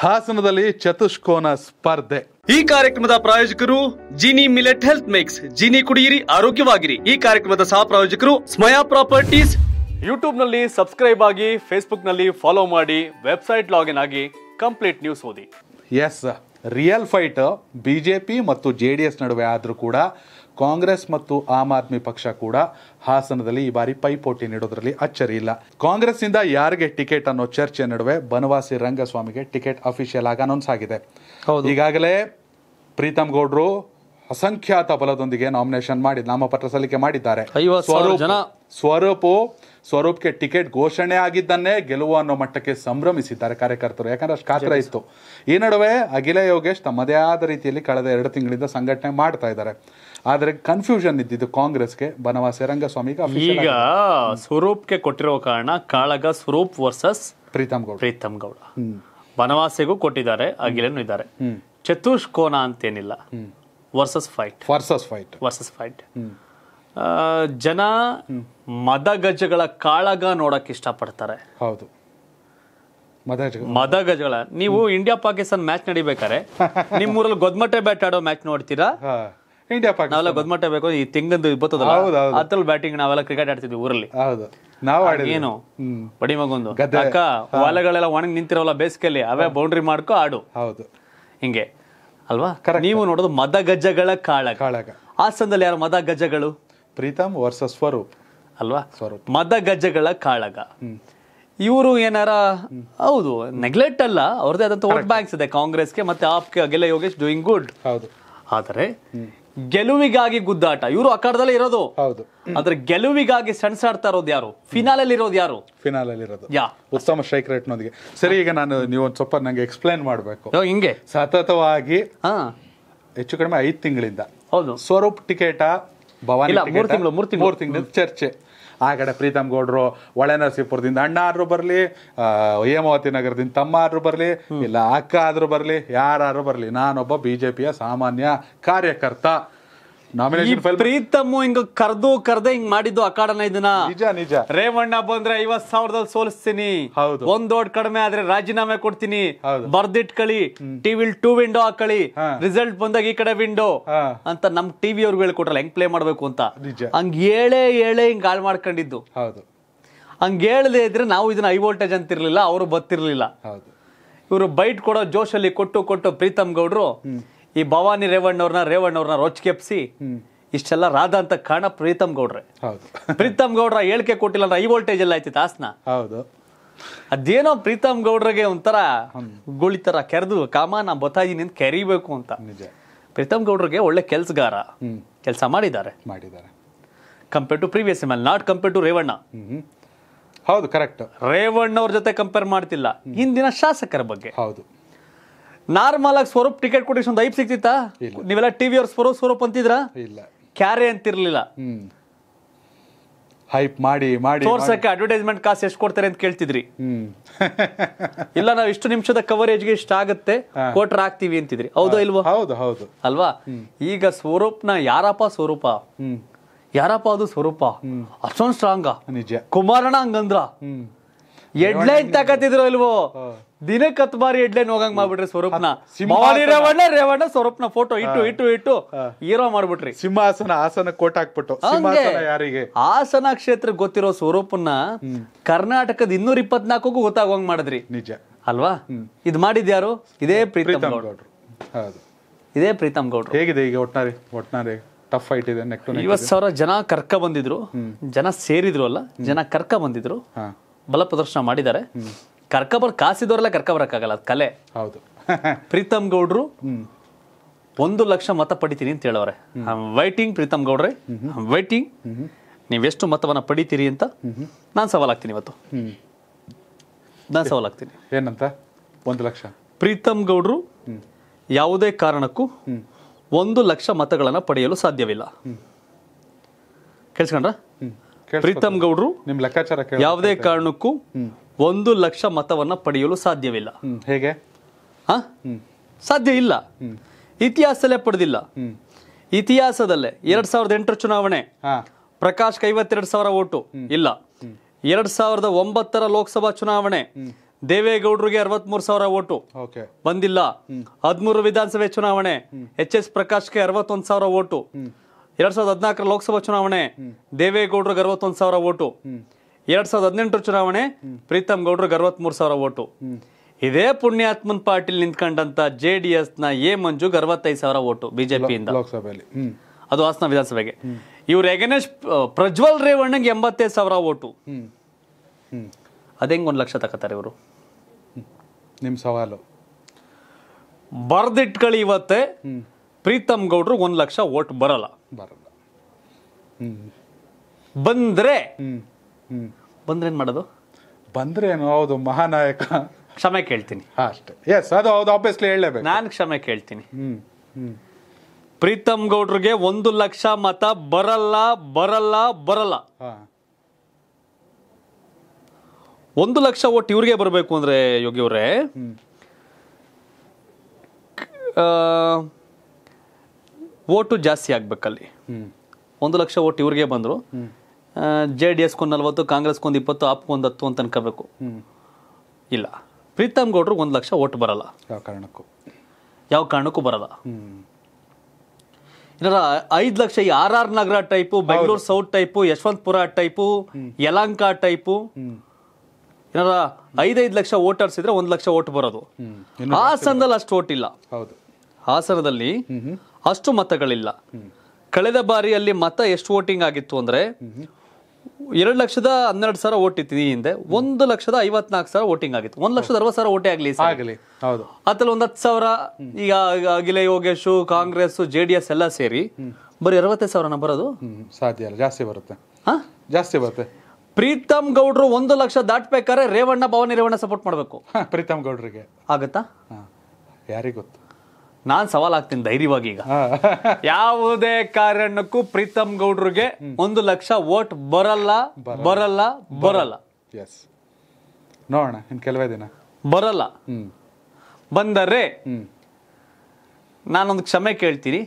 ಹಾಸನದಲ್ಲಿ ಚತುಷ್ಕೋನ ಸ್ಪರ್ಧೆ ಈ ಕಾರ್ಯಕ್ರಮದ ಪ್ರಾಯೋಜಕರು Jini millet health mix Jini ಕುಡಿಯಿರಿ ಆರೋಗ್ಯವಾಗಿರಿ ಈ ಕಾರ್ಯಕ್ರಮದ ಸಹ ಪ್ರಾಯೋಜಕರು ಸ್ಮಯಾ ಪ್ರಾಪರ್ಟೀಸ್ ಯೂಟ್ಯೂಬ್ ನಲ್ಲಿ ಸಬ್ಸ್ಕ್ರೈಬ್ ಆಗಿ ಫೇಸ್ಬುಕ್ ನಲ್ಲಿ ಫಾಲೋ ಮಾಡಿ ವೆಬ್ಸೈಟ್ ಲಾಗಿನ್ ಆಗಿ ಕಂಪ್ಲೀಟ್ ನ್ಯೂಸ್ ಓದಿ ಎಸ್ ರಿಯಲ್ ಫೈಟ್ ಬಿಜೆಪಿ ಮತ್ತು ಜೆ ನಡುವೆ ಆದರೂ ಕೂಡ ಕಾಂಗ್ರೆಸ್ ಮತ್ತು ಆಮ್ ಆದ್ಮಿ ಪಕ್ಷ ಕೂಡ ಹಾಸನದಲ್ಲಿ ಈ ಬಾರಿ ಪೈಪೋಟಿ ನೀಡೋದ್ರಲ್ಲಿ ಅಚ್ಚರಿ ಇಲ್ಲ ಕಾಂಗ್ರೆಸ್ನಿಂದ ಯಾರಿಗೆ ಟಿಕೆಟ್ ಅನ್ನೋ ಚರ್ಚೆ ನಡುವೆ ಬನವಾಸಿ ರಂಗಸ್ವಾಮಿಗೆ ಟಿಕೆಟ್ ಅಫಿಷಿಯಲ್ ಆಗಿ ಅನೌನ್ಸ್ ಆಗಿದೆ ಈಗಾಗಲೇ ಪ್ರೀತಮ್ ಗೌಡ್ರು ಅಸಂಖ್ಯಾತ ಬಲದೊಂದಿಗೆ ನಾಮಿನೇಷನ್ ಮಾಡಿ ನಾಮಪತ್ರ ಸಲ್ಲಿಕೆ ಮಾಡಿದ್ದಾರೆ ಸ್ವರೂಪ ಸ್ವರೂಪ್ಗೆ ಟಿಕೆಟ್ ಘೋಷಣೆ ಆಗಿದ್ದನ್ನೇ ಗೆಲುವು ಅನ್ನೋ ಮಟ್ಟಕ್ಕೆ ಸಂಭ್ರಮಿಸಿದ್ದಾರೆ ಕಾರ್ಯಕರ್ತರು ಯಾಕಂದ್ರೆ ಅಷ್ಟು ಇತ್ತು ಈ ನಡುವೆ ಅಖಿಲ ಯೋಗೇಶ್ ತಮ್ಮದೇ ಆದ ರೀತಿಯಲ್ಲಿ ಕಳೆದ ಎರಡು ತಿಂಗಳಿಂದ ಸಂಘಟನೆ ಮಾಡ್ತಾ ಇದ್ದಾರೆ ಆದರೆ ಕನ್ಫ್ಯೂಷನ್ ಇದ್ದಿದ್ದು ಕಾಂಗ್ರೆಸ್ಗೆ ಬನವಾಸಿ ರಂಗಸ್ವಾಮಿಗೆ ಈಗ ಸ್ವರೂಪ್ಗೆ ಕೊಟ್ಟಿರೋ ಕಾರಣ ಕಾಳಗ ಸ್ವರೂಪ್ ವರ್ಸಸ್ ಪ್ರೀತಮ್ ಗೌಡ ಪ್ರೀತಮ್ ಗೌಡ ಬನವಾಸಿಗೂ ಕೊಟ್ಟಿದ್ದಾರೆ ಅಖಿಲನು ಇದ್ದಾರೆ ಚತುಷ್ಕೋನ ಅಂತೇನಿಲ್ಲ versus fight versus fight versus fight ಜನ ಮದಗಜಗಳ ಕಾಳಗ ನೋಡಕ್ಕೆ ಇಷ್ಟಪಡ್ತಾರೆ ಹೌದು ಮದಗಜಗಳ ನೀವು ಇಂಡಿಯಾ ಪಾಕಿಸ್ತಾನ್ ಮ್ಯಾಚ್ ನಡಿಬೇಕಾರೆ ನಿಮ್ಮೂರಲ್ಲಿ ಗೊದ್ಮಟ್ಟೆ ಬ್ಯಾಟ್ ಆಡೋ ಮ್ಯಾಚ್ ನೋಡ್ತೀರಾ ಇಂಡಿಯಾ ಪಾಕಿಸ್ತಾನ ನಾವೆಲ್ಲ ಗೊದ್ಮಟ್ಟೆ ಬೇಕು ಈ ತಿಂಗಂದು ಇಪ್ಪತ್ತದಲ್ಲ ಅದ್ರಲ್ಲಿ ಬ್ಯಾಟಿಂಗ್ ನಾವೆಲ್ಲ ಕ್ರಿಕೆಟ್ ಆಡ್ತಿದ್ವಿ ಊರಲ್ಲಿ ಹೌದು ನಾವು ಏನು ಬಡಿ ಮಗೊಂದು ಅಕ್ಕ ಹೊಲಗಳೆಲ್ಲ ಒಣಗಿ ನಿಂತಿರೋಲ್ಲ ಬೇಸಿಗೆಯಲ್ಲಿ ಅವೇ ಬೌಂಡ್ರಿ ಮಾಡ್ಕೊ ಆಡು ಹೌದು ಹಿಂಗೆ ಅಲ್ವಾ ನೀವು ನೋಡೋದು ಮದಗಜಗಳ ಕಾಳ ಕಾಳಗ ಹಾಸನದಲ್ಲಿ ಯಾರು ಮದಗಜಗಳು ಪ್ರೀತಮ್ ವರ್ಸಸ್ ಸ್ವರೂಪ್ ಅಲ್ವಾ ಸ್ವರೂಪ್ ಮದಗಜಗಳ ಕಾಳಗ ಇವರು ಏನಾರ ಹೌದು ನೆಗ್ಲೆಕ್ಟ್ ಅಲ್ಲ ಅವ್ರದೇ ಆದಂತ ವೋಟ್ ಬ್ಯಾಂಕ್ಸ್ ಇದೆ ಕಾಂಗ್ರೆಸ್ಗೆ ಮತ್ತೆ ಆಪ್ಗೆ ಗೆಲ್ಲ ಯೋಗೇಶ್ ಡೂಯಿಂಗ್ ಗುಡ್ ಹೌದು ಆದರೆ ಗೆಲುವಿಗಾಗಿ ಗುದ್ದಾಟ ಇವರು ಅಖಾಡದಲ್ಲೇ ಇರೋದು ಹೌದು ಅಂದ್ರೆ ಗೆಲುವಿಗಾಗಿ ಸಣಸಾಡ್ತಾ ಇರೋದು ಯಾರು ಅಲ್ಲಿ ಇರೋದು ಯಾರು ಅಲ್ಲಿ ಇರೋದು ಯಾ ಉತ್ತಮ ಸ್ಟ್ರೈಕ್ ರೇಟ್ನೊಂದಿಗೆ ಸರಿ ಈಗ ನಾನು ನೀವು ಸ್ವಲ್ಪ ನಂಗೆ ಎಕ್ಸ್ಪ್ಲೈನ್ ಮಾಡಬೇಕು ಹಿಂಗೆ ಸತತವಾಗಿ ಹೆಚ್ಚು ಕಡಿಮೆ ಐದು ತಿಂಗಳಿಂದ ಹೌದು ಸ್ವರೂಪ್ ಟಿಕೆಟ್ ಭವಾನಿ ಮೂರು ತಿಂಗಳು ಮೂರು ತಿಂಗಳು ಮೂರು ತಿಂಗಳು ಚರ್ಚೆ ಆ ಕಡೆ ಪ್ರೀತಮ್ ಗೌಡ್ರು ಒಳೆ ನರಸೀಪುರದಿಂದ ಅಣ್ಣ ಆದ್ರೂ ಬರಲಿ ಹೇಮಾವತಿ ನಗರದಿಂದ ತಮ್ಮ ಆದ್ರೂ ಬರಲಿ ಇಲ್ಲ ಅಕ್ಕ ಆದ್ರೂ ಬರಲಿ ಯಾರಾದ್ರೂ ಬರಲಿ ನಾನೊಬ್ಬ ಬಿಜೆಪಿಯ ಸಾಮಾನ್ಯ ಕಾರ್ಯಕರ್ತ ಪ್ರೀತಮ್ಮು ಹಿಂಗ ಕರ್ದು ಕರ್ದೆ ಹಿಂಗ್ ಮಾಡಿದ್ದು ಅಕಾಡನ ಇದನ್ನ ನಿಜ ನಿಜ ರೇವಣ್ಣ ಬಂದ್ರೆ ಐವತ್ ಸಾವಿರದಲ್ಲಿ ಸೋಲಿಸ್ತೀನಿ ಒಂದ್ ದೊಡ್ಡ ಕಡಿಮೆ ಆದ್ರೆ ರಾಜೀನಾಮೆ ಕೊಡ್ತೀನಿ ಬರ್ದಿಟ್ಕಳಿ ಟಿವಿ ಟೂ ವಿಂಡೋ ಹಾಕಳಿ ರಿಸಲ್ಟ್ ಬಂದಾಗ ಈ ಕಡೆ ವಿಂಡೋ ಅಂತ ನಮ್ ಟಿವಿ ಅವ್ರಿಗೆ ಹೇಳ್ಕೊಟ್ರಲ್ಲ ಹೆಂಗ್ ಪ್ಲೇ ಮಾಡ್ಬೇಕು ಅಂತ ಹಂಗ್ ಏಳೆ ಏಳೆ ಹಿಂಗ್ ಹಾಳು ಮಾಡ್ಕೊಂಡಿದ್ದು ಹಂಗ ಹೇಳದೆ ಇದ್ರೆ ನಾವು ಇದನ್ನ ಐ ವೋಲ್ಟೇಜ್ ಅಂತಿರ್ಲಿಲ್ಲ ಅವರು ಬತ್ತಿರ್ಲಿಲ್ಲ ಇವರು ಬೈಟ್ ಕೊಡೋ ಜೋಶಲ್ಲಿ ಕೊಟ್ಟು ಕೊಟ್ಟು ಪ್ರೀತಮ್ ಗೌಡ್ರು ಈ ಭವಾನಿ ರೇವಣ್ಣವ್ರನ್ನ ರೇವಣ್ಣವ್ರನ್ನ ರೋಚಕೆಪ್ಸಿ ಇಷ್ಟೆಲ್ಲ ರಾಧ ಅಂತ ಕಾಣ ಪ್ರೀತಮ್ ಗೌಡ್ರೆ ಪ್ರೀತಮ್ ಗೌಡ್ರ ಹೇಳಿಕೆ ಕೊಟ್ಟಿಲ್ಲ ಅಂದ್ರೆ ಐ ವೋಲ್ಟೇಜ್ ಎಲ್ಲ ಐತಿ ತಾಸ್ನ ಹೌದು ಅದೇನೋ ಪ್ರೀತಮ್ ಗೌಡ್ರಿಗೆ ಒಂಥರ ತರ ಕೆರೆದು ಕಾಮ ನಾ ಬರ್ತಾ ಅಂತ ಕೆರಿಬೇಕು ಅಂತ ಪ್ರೀತಮ್ ಗೌಡ್ರಿಗೆ ಒಳ್ಳೆ ಕೆಲಸಗಾರ ಕೆಲಸ ಮಾಡಿದ್ದಾರೆ ಮಾಡಿದ್ದಾರೆ compare to previous M L not compare to Revanna ಹೌದು ಕರೆಕ್ಟ್ ರೇವಣ್ಣ ಅವ್ರ ಜೊತೆ ಕಂಪೇರ್ ಮಾಡ್ತಿಲ್ಲ ಹಿಂದಿನ ಶಾಸಕರ ಬಗ್ಗೆ ಹೌದು ನಾರ್ಮಲ್ ಆಗಿ ಸ್ವರೂಪ್ ಟಿಕೆಟ್ ಕೊಟ್ಟಿಸ್ ಒಂದು ಐಪ್ ಸಿಗ್ತಿತ್ತಾ ನೀವೆಲ್ಲ ಟಿವಿ ಅವ್ರ ಸ್ವರೂಪ್ ಸ್ವರೂಪ್ ಅಂತಿದ್ರ ಇಲ್ಲ ಕ್ಯಾರೆ ಅಂತಿರ್ಲಿಲ್ಲ ಹೈಪ್ ಮಾಡಿ ಮಾಡಿ ತೋರ್ಸಕ್ಕೆ ಅಡ್ವರ್ಟೈಸ್ಮೆಂಟ್ ಕಾಸು ಎಷ್ಟು ಕೊಡ್ತಾರೆ ಅಂತ ಕೇಳ್ತಿದ್ರಿ ಇಲ್ಲ ನಾವು ಇಷ್ಟು ನಿಮಿಷದ ಕವರೇಜ್ಗೆ ಇಷ್ಟ ಆಗುತ್ತೆ ಕೊಟ್ರ ಹಾಕ್ತಿವಿ ಅಂತಿದ್ರಿ ಹೌದಾ ಇಲ್ವಾ ಹೌದು ಹೌದು ಅಲ್ವಾ ಈಗ ಸ್ವರೂಪ್ನ ಯಾರಪ್ಪ ಸ್ವರೂಪ ಯಾರಪ್ಪ ಅದು ಸ್ವರೂಪ ಅಷ್ಟೊಂದು ಸ್ಟ್ರಾಂಗ್ ನಿಜ ಕುಮಾರಣ್ಣ ಹಂಗಂದ್ರ ಎಡ್ಲೈನ್ ತಕತಿದ್ರು ಇಲ್ವೋ ದಿನಕ್ಕೆ ಹತ್ತು ಬಾರಿ ಎಡ್ಲೇನ್ ಹೋಗಂಗ್ ಮಾಡ್ಬಿಟ್ರಿ ಸ್ವರೂಪ್ನ ಮೌನಿ ರೇವಣ್ಣ ರೇವಣ್ಣ ಸ್ವರೂಪ್ನ ಫೋಟೋ ಇಟ್ಟು ಇಟ್ಟು ಇಟ್ಟು ಹೀರೋ ಮಾಡ್ಬಿಟ್ರಿ ಸಿಂಹಾಸನ ಆಸನ ಕೋಟ್ ಹಾಕ್ಬಿಟ್ಟು ಯಾರಿಗೆ ಆಸನ ಕ್ಷೇತ್ರ ಗೊತ್ತಿರೋ ಸ್ವರೂಪನ್ನ ಕರ್ನಾಟಕದ ಇನ್ನೂರ ಇಪ್ಪತ್ನಾಲ್ಕು ಗೊತ್ತಾಗುವಂಗ್ ಮಾಡಿದ್ರಿ ನಿಜ ಅಲ್ವಾ ಇದು ಮಾಡಿದ್ಯಾರು ಇದೇ ಪ್ರೀತಮ್ ಗೌಡ್ರು ಇದೇ ಪ್ರೀತಮ್ ಗೌಡ್ರು ಹೇಗಿದೆ ಈಗ ಒಟ್ನಾರಿ ಒಟ್ನಾರಿ ಟಫ್ ಫೈಟ್ ಇದೆ ನೆಕ್ ಸಾವಿರ ಜನ ಕರ್ಕ ಬಂದಿದ್ರು ಜನ ಸೇರಿದ್ರು ಅಲ್ಲ ಜನ ಕರ್ಕ ಬಂದಿದ್ರು ಬಲ ಪ್ರದರ್ಶನ ಮಾಡಿದ್ದಾರೆ ಕರ್ಕಬರ್ ಕಾಸಿದವರೆಲ್ಲ ಕರ್ಕಬರಕ್ಕಾಗಲ್ಲ ಅದು ಕಲೆ ಹೌದು ಪ್ರೀತಮ್ ಗೌಡ್ರು ಒಂದು ಲಕ್ಷ ಮತ ಪಡಿತೀನಿ ಅಂತ ಹೇಳೋರೆ ವೈಟಿಂಗ್ ಪ್ರೀತಮ್ ಗೌಡ್ರೆ ವೈಟಿಂಗ್ ನೀವೆಷ್ಟು ಮತವನ್ನ ಪಡಿತೀರಿ ಅಂತ ನಾನು ಸವಾಲಾಗ್ತೀನಿ ಇವತ್ತು ನಾನು ಸವಾಲಾಗ್ತೀನಿ ಏನಂತ ಒಂದು ಲಕ್ಷ ಪ್ರೀತಮ್ ಗೌಡ್ರು ಯಾವುದೇ ಕಾರಣಕ್ಕೂ ಒಂದು ಲಕ್ಷ ಮತಗಳನ್ನ ಪಡೆಯಲು ಸಾಧ್ಯವಿಲ್ಲ ಕೇಳಿಸ್ಕೊಂಡ್ರ ಪ್ರೀತಮ್ ಗೌಡ್ರು ನಿಮ್ಮ ಲೆಕ್ಕಾಚಾರ ಯಾವುದೇ ಕಾರಣಕ್ಕೂ ಒಂದು ಲಕ್ಷ ಮತವನ್ನು ಪಡೆಯಲು ಸಾಧ್ಯವಿಲ್ಲ ಹೇಗೆ ಹಾಂ ಸಾಧ್ಯ ಇಲ್ಲ ಇತಿಹಾಸದಲ್ಲೇ ಪಡೆದಿಲ್ಲ ಇತಿಹಾಸದಲ್ಲೇ ಎರಡ್ ಸಾವಿರದ ಎಂಟರ ಚುನಾವಣೆ ಪ್ರಕಾಶ್ ಐವತ್ತೆರಡು ಸಾವಿರ ಓಟು ಇಲ್ಲ ಎರಡ್ ಸಾವಿರದ ಒಂಬತ್ತರ ಲೋಕಸಭಾ ಚುನಾವಣೆ ದೇವೇಗೌಡರಿಗೆ ಅರವತ್ಮೂರು ಸಾವಿರ ಓಟು ಬಂದಿಲ್ಲ ಹದಿಮೂರು ವಿಧಾನಸಭೆ ಚುನಾವಣೆ ಎಚ್ ಎಸ್ ಪ್ರಕಾಶ್ಗೆ ಅರವತ್ತೊಂದು ಸಾವಿರ ಓಟು ಎರಡ್ ಸಾವಿರದ ಹದಿನಾಲ್ಕರ ಲೋಕಸಭಾ ಚುನಾವಣೆ ದೇವೇಗೌಡರಿಗೆ ಅರವತ್ತೊಂದು ಸಾವಿರ ಓಟು ಎರಡ್ ಸಾವಿರದ ಹದಿನೆಂಟು ಚುನಾವಣೆ ಪ್ರೀತಮ್ ಗೌಡ್ರು ಮೂರು ಸಾವಿರ ಓಟು ಇದೇ ಪುಣ್ಯಾತ್ಮನ್ ಪಾಟೀಲ್ ನಿಂತ್ಕೊಂಡಂತ ಜೆ ಡಿ ಎಸ್ ನ ಎ ಮಂಜು ಅರವತ್ತೈದು ಸಾವಿರ ಓಟು ಬಿಜೆಪಿಯಿಂದ ಲೋಕಸಭೆಯಲ್ಲಿ ಅದು ಹಾಸನ ವಿಧಾನಸಭೆಗೆ ಇವ್ರ ಎಗನೇಶ್ ಪ್ರಜ್ವಲ್ ರೇವಣ್ಣಗೆ ಎಂಬತ್ತೈದು ಸಾವಿರ ಓಟು ಅದೇ ಒಂದು ಲಕ್ಷ ತಕತ್ತಾರೆ ಇವರು ನಿಮ್ಮ ಸವಾಲು ಬರ್ದಿಟ್ಕಳಿ ಇವತ್ತೇ ಪ್ರೀತಮ್ ಗೌಡ್ರು ಒಂದು ಲಕ್ಷ ಓಟ್ ಬರಲ್ಲ ಬರಲ್ಲ ಬಂದ್ರೆ ಬಂದ್ರೆ ಏನು ಮಾಡೋದು ಬಂದ್ರೇನು ಹೌದು ಮಹಾನಾಯಕ ಕ್ಷಮೆ ಕೇಳ್ತೀನಿ ಅಷ್ಟೇ ಎಸ್ ಅದು ಹೌದು ಆಬ್ವಿಯಸ್ಲಿ ಹೇಳಲೇಬೇಕು ನಾನು ಕ್ಷಮೆ ಕೇಳ್ತೀನಿ ಪ್ರೀತಮ್ ಗೌಡ್ರಿಗೆ ಒಂದು ಲಕ್ಷ ಮತ ಬರಲ್ಲ ಬರಲ್ಲ ಬರಲ್ಲ ಒಂದು ಲಕ್ಷ ಓಟ್ ಇವ್ರಿಗೆ ಬರಬೇಕು ಅಂದ್ರೆ ಯೋಗಿ ಅವರೇ ಓಟು ಜಾಸ್ತಿ ಆಗ್ಬೇಕಲ್ಲಿ ಒಂದು ಲಕ್ಷ ಓಟ್ ಇವ್ರಿಗೆ ಬಂದರು ಜೆ ಡಿ ಎಸ್ಗೊಂದು ನಲ್ವತ್ತು ಕಾಂಗ್ರೆಸ್ಗೊಂದು ಇಪ್ಪತ್ತು ಆಪ್ಗೊಂದು ಹತ್ತು ಅಂತ ಅನ್ಕೋಬೇಕು ಇಲ್ಲ ಪ್ರೀತಮ್ ಗೌಡ್ರು ಒಂದು ಲಕ್ಷ ಓಟ್ ಬರಲ್ಲ ಯಾವ ಕಾರಣಕ್ಕೂ ಯಾವ ಕಾರಣಕ್ಕೂ ಬರಲ್ಲ ಏನಾರ ಐದು ಲಕ್ಷ ಈ R R Nagar type Bengaluru South type Yeshwanthpur type Yelahanka type ಏನಾರ ಐದೈದು ಲಕ್ಷ ವೋಟರ್ಸ್ ಇದ್ರೆ ಒಂದು ಲಕ್ಷ ಓಟ್ ಬರೋದು ಹಾಸನದಲ್ಲಿ ಅಷ್ಟು ಓಟ್ ಇಲ್ಲ ಹಾಸನದಲ್ಲಿ ಅಷ್ಟು ಮತಗಳಿಲ್ಲ ಕಳೆದ ಬಾರಿಯಲ್ಲಿ ಮತ ಎಷ್ಟು ವೋಟಿಂಗ್ ಆಗಿತ್ತು ಅಂದ್ರೆ ಎರಡು ಲಕ್ಷದ ಹನ್ನೆರಡು ಸಾವಿರ ಓಟ್ ಇತ್ತು ಹಿಂದೆ ಒಂದು ಲಕ್ಷದ ಐವತ್ನಾಲ್ಕು ಸಾವಿರ ವೋಟಿಂಗ್ ಆಗಿತ್ತು ಒಂದು ಲಕ್ಷದ ಅರವತ್ತು ಸಾವಿರ ಓಟೇ ಆಗಲಿ ಆಗಲಿ ಹೌದು ಅದ್ರಲ್ಲಿ ಒಂದು ಹತ್ತು ಸಾವಿರ ಈಗ Akhila Yogesh Congress J D S ಎಲ್ಲ ಸೇರಿ ಬರೀ ಅರವತ್ತೈದು ಸಾವಿರನ ಬರೋದು ಸಾಧ್ಯ ಅಲ್ಲ ಜಾಸ್ತಿ ಬರುತ್ತೆ ಹಾಂ ಜಾಸ್ತಿ ಬರುತ್ತೆ ಪ್ರೀತಮ್ ಗೌಡ್ರು ಒಂದು ಲಕ್ಷ ದಾಟ್ಬೇಕಾದ್ರೆ ರೇವಣ್ಣ ಭವನಿ ರೇವಣ್ಣ ಸಪೋರ್ಟ್ ಮಾಡಬೇಕು ಪ್ರೀತಮ್ ಗೌಡ್ರಿಗೆ ಆಗುತ್ತಾ ಯಾರಿಗೆ ಗೊತ್ತು ನಾನ್ ಸವಾಲಾಗ್ತೀನಿ ಧೈರ್ಯವಾಗಿ ಈಗ ಯಾವುದೇ ಕಾರಣಕ್ಕೂ ಪ್ರೀತಮ್ ಗೌಡ್ರಿಗೆ ಒಂದು ಲಕ್ಷ ವೋಟ್ ಬರಲ್ಲ ಬರಲ್ಲ ಬರಲ್ಲ ಎಸ್ ನೋಡೋಣ ಇನ್ನು ಕೆಲವೇ ದಿನ ಬರಲ್ಲ ಬಂದರೆ ನಾನೊಂದು ಕ್ಷಮೆ ಕೇಳ್ತೀನಿ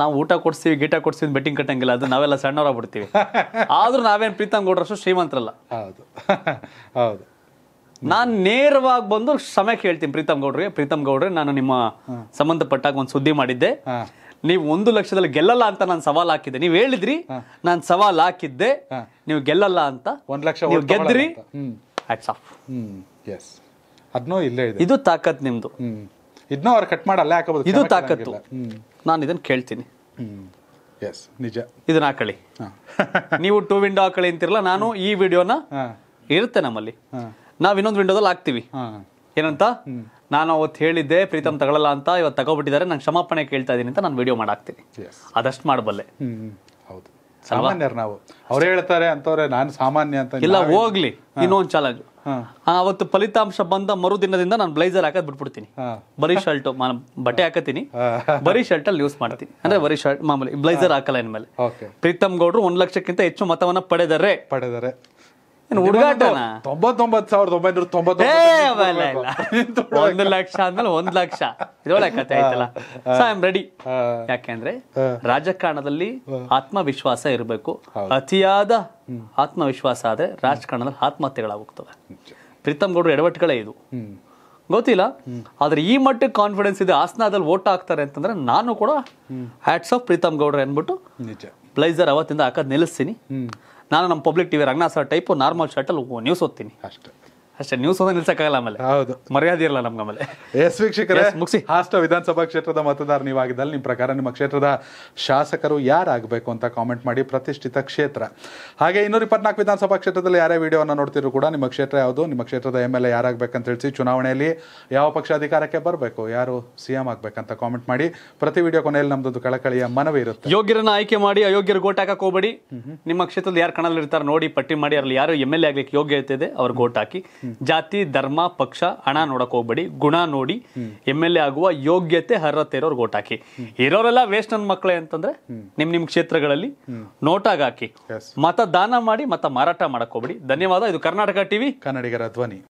ನಾವು ಊಟ ಕೊಡ್ಸ್ತೀವಿ ಗೀಟ ಕೊಡ್ಸ್ತೀವಿ ಬೆಟ್ಟಿಂಗ್ ಕಟ್ಟಂಗಿಲ್ಲ ಅದು ನಾವೆಲ್ಲ ಬಿಡ್ತೀವಿ ಆದ್ರೂ ನಾವೇನು ಪ್ರೀತಮ್ ಗೌಡ್ರಷ್ಟು ಶ್ರೀಮಂತರಲ್ಲ ಹೌದು ಹೌದು ನಾನು ನೇರವಾಗಿ ಬಂದು ಸಮಯ ಕೇಳ್ತೀನಿ ಪ್ರೀತಮ್ ಗೌಡ್ರಿಗೆ ಪ್ರೀತಮ್ ಗೌಡ್ರೇ ನಾನು ನಿಮ್ಮ ಸಂಬಂಧಪಟ್ಟಾಗ ಒಂದು ಸುದ್ದಿ ಮಾಡಿದ್ದೆ ನೀವು ಒಂದು ಲಕ್ಷದಲ್ಲಿ ಗೆಲ್ಲಲ್ಲ ಅಂತ ನಾನು ಸವಾಲ್ ಹಾಕಿದ್ದೆ ನೀವು ಹೇಳಿದ್ರಿ ನಾನು ಸವಾಲ್ ಹಾಕಿದ್ದೆ ನೀವು ಗೆಲ್ಲಲ್ಲ ಅಂತ ಒಂದು ಲಕ್ಷ ಗೆದ್ರಿ ಅದನ್ನೂ ಇಲ್ಲೇ ಇದು ತಾಕತ್ ನಿಮ್ದು ಇದನ್ನ ಅವ್ರು ಕಟ್ ಮಾಡಲ್ಲ ಇದು ತಾಕತ್ತು ನಾನು ಇದನ್ನ ಕೇಳ್ತೀನಿ ಎಸ್ ನಿಜ ಇದನ್ನ ಹಾಕಳಿ ನೀವು ಟೂ ವಿಂಡೋ ಹಾಕಳಿ ಅಂತಿರಲ್ಲ ನಾನು ಈ ವಿಡಿಯೋನ ಇರುತ್ತೆ ನಮ್ಮಲ್ಲಿ ನಾವು ಇನ್ನೊಂದು ವಿಂಡೋದಲ್ಲಿ ಹಾಕ್ತೀವಿ ಏನಂತ ನಾನು ಅವತ್ತು ಹೇಳಿದ್ದೆ ಪ್ರೀತಮ್ ತಗೊಳ್ಳಲ್ಲ ಅಂತ ಇವತ್ತು ತಗೋಬಿಟ್ಟಿದ್ದಾರೆ ನಾನು ಕ್ಷಮಾಪಣೆ ಕೇಳ್ತಾ ಇದ್ದೀನಿ ಅಂತ ನಾನು ವಿಡಿಯೋ ಮಾಡಾಕ್ತೀನಿ ಅದಷ್ಟು ಮಾಡಬಲ್ಲೆ ಹೌದು ಸಾಮಾನ್ಯರು ನಾವು ಅವ್ರು ಹೇಳ್ತಾರೆ ಅಂತವ್ರೆ ನಾನು ಸಾಮಾನ್ಯ ಅಂತ ಇಲ್ಲ ಹೋಗ್ಲಿ ಇನ್ನೊಂದು ಚಾಲೆಂಜ್ ಅವತ್ತು ಫಲಿತಾಂಶ ಬಂದ ಮರುದಿನದಿಂದ ನಾನು ಬ್ಲೈಸರ್ ಹಾಕದ್ ಬಿಟ್ಬಿಡ್ತೀನಿ ಬರಿ ಶರ್ಟ್ ಬಟ್ಟೆ ಹಾಕತೀನಿ ಬರಿ ಶರ್ಟ್ ಅಲ್ಲಿ ಯೂಸ್ ಮಾಡ್ತೀನಿ ಅಂದ್ರೆ ಬರೀ ಶರ್ಟ್ ಮಾಮೂಲಿ ಬ್ಲೈಸರ್ ಹಾಕಲ್ಲ ಇನ್ಮೇಲೆ ಪ್ರೀತಮ್ ಗೌಡ್ರು ಒಂದ್ ಲಕ್ಷಕ್ಕಿಂತ ಹೆಚ್ಚು ಮತವನ್ನ ಪಡೆದರೆ ಪಡೆದರೆ ಲಕ್ಷ ಆದ್ಮೇಲೆ ಒಂದ್ ಲಕ್ಷ ಇದೊಳ್ಳೆ ಕತೆ ಆಯ್ತಲ್ಲ ಸೊ ರೆಡಿ ಯಾಕೆಂದ್ರೆ ರಾಜಕಾರಣದಲ್ಲಿ ಆತ್ಮವಿಶ್ವಾಸ ಇರಬೇಕು ಅತಿಯಾದ ಆತ್ಮವಿಶ್ವಾಸ ಆದ್ರೆ ರಾಜಕಾರಣದಲ್ಲಿ ಆತ್ಮಹತ್ಯೆಗಳಾಗುತ್ತವೆ ಪ್ರೀತಮ್ ಗೌಡ್ರ ಎಡವಟ್ಟುಗಳೇ ಇದು ಗೊತ್ತಿಲ್ಲ ಆದ್ರೆ ಈ ಮಟ್ಟಿಗೆ ಕಾನ್ಫಿಡೆನ್ಸ್ ಇದೆ ಆಸನದಲ್ಲಿ ಓಟ್ ಹಾಕ್ತಾರೆ ಅಂತಂದ್ರೆ ನಾನು ಕೂಡ ಹ್ಯಾಟ್ಸ್ ಆಫ್ ಪ್ರೀತಮ್ ಗೌಡ್ರ ಅಂದ್ಬಿಟ್ಟು ಬ್ಲೈಸರ್ ಅವತ್ತಿಂದ ಹಾಕೋದು ನಿಲ್ಲಿಸ್ತೀನಿ ನಾನು ನಮ್ಮ public TV Ranganath sir type normal ಶರ್ಟಲ್ಲಿ ನ್ಯೂಸ್ ಓದ್ತೀನಿ ಅಷ್ಟೇ ಅಷ್ಟೇ ನ್ಯೂಸ್ ಹೋದ ನಿಲ್ಸಕ್ಕಾಗಲ್ಲ ಆಮೇಲೆ ಹೌದು ಮರ್ಯಾದೆ ಇರಲ್ಲ ನಮ್ಗೆ ಆಮೇಲೆ ಎಸ್ ವೀಕ್ಷಕರೇ ಮುಗಿಸಿ ಹಾಸ್ಟ್ ವಿಧಾನಸಭಾ ಕ್ಷೇತ್ರದ ಮತದಾರ ನೀವಾಗಿದ್ದಲ್ಲಿ ನಿಮ್ಮ ಪ್ರಕಾರ ನಿಮ್ಮ ಕ್ಷೇತ್ರದ ಶಾಸಕರು ಯಾರಾಗಬೇಕು ಅಂತ ಕಾಮೆಂಟ್ ಮಾಡಿ ಪ್ರತಿಷ್ಠಿತ ಕ್ಷೇತ್ರ ಹಾಗೆ ಇನ್ನೂರ ಇಪ್ಪತ್ನಾಲ್ಕು ವಿಧಾನಸಭಾ ಕ್ಷೇತ್ರದಲ್ಲಿ ಯಾರೇ ವಿಡಿಯೋವನ್ನು ನೋಡ್ತಿದ್ರು ಕೂಡ ನಿಮ್ಮ ಕ್ಷೇತ್ರ ಯಾವುದು ನಿಮ್ಮ ಕ್ಷೇತ್ರದ ಎಮ್ ಎಲ್ ಎ ಯಾರಾಗಬೇಕಂತ ತಿಳಿಸಿ ಚುನಾವಣೆಯಲ್ಲಿ ಯಾವ ಪಕ್ಷ ಅಧಿಕಾರಕ್ಕೆ ಬರಬೇಕು ಯಾರು ಸಿ ಎಂ ಆಗಬೇಕಂತ ಕಾಮೆಂಟ್ ಮಾಡಿ ಪ್ರತಿ ವಿಡಿಯೋ ಕೊನೆಯಲ್ಲಿ ನಮ್ಮದೊಂದು ಕಳಕಳಿಯ ಮನವಿ ಇರುತ್ತೆ ಯೋಗ್ಯರನ್ನು ಆಯ್ಕೆ ಮಾಡಿ ಅಯೋಗ್ಯರು ಗೋಟ್ ಹಾಕಕ್ಕೆ ಹೋಗಬೇಡಿ ನಿಮ್ಮ ಕ್ಷೇತ್ರದಲ್ಲಿ ಯಾರು ಕಣಲ್ಲಿ ಇರ್ತಾರೆ ನೋಡಿ ಪಟ್ಟಿ ಮಾಡಿ ಅಲ್ಲಿ ಯಾರು ಎಮ್ ಎಲ್ ಎ ಆಗ್ಲಿಕ್ಕೆ ಯೋಗ್ಯ ಇರ್ತದೆ ಅವ್ರು ಗೋಟ್ ಹಾಕಿ ಜಾತಿ ಧರ್ಮ ಪಕ್ಷ ಹಣ ನೋಡಕ್ ಹೋಗ್ಬೇಡಿ ಗುಣ ನೋಡಿ ಎಮ್ ಎಲ್ ಎ ಆಗುವ ಯೋಗ್ಯತೆ ಅರ್ಹತೆ ಇರೋರ್ಗೆ ಓಟ್ ಹಾಕಿ ಇರೋರೆಲ್ಲ ವೇಸ್ಟ್ ನನ್ ಮಕ್ಕಳೇ ಅಂತಂದ್ರೆ ನಿಮ್ ನಿಮ್ ಕ್ಷೇತ್ರಗಳಲ್ಲಿ ನೋಟಾಗ ಹಾಕಿ ಮತ ದಾನ ಮಾಡಿ ಮತ ಮಾರಾಟ ಮಾಡಕ್ ಹೋಗ್ಬೇಡಿ ಧನ್ಯವಾದ ಇದು ಕರ್ನಾಟಕ ಟಿವಿ ಕನ್ನಡಿಗರ ಧ್ವನಿ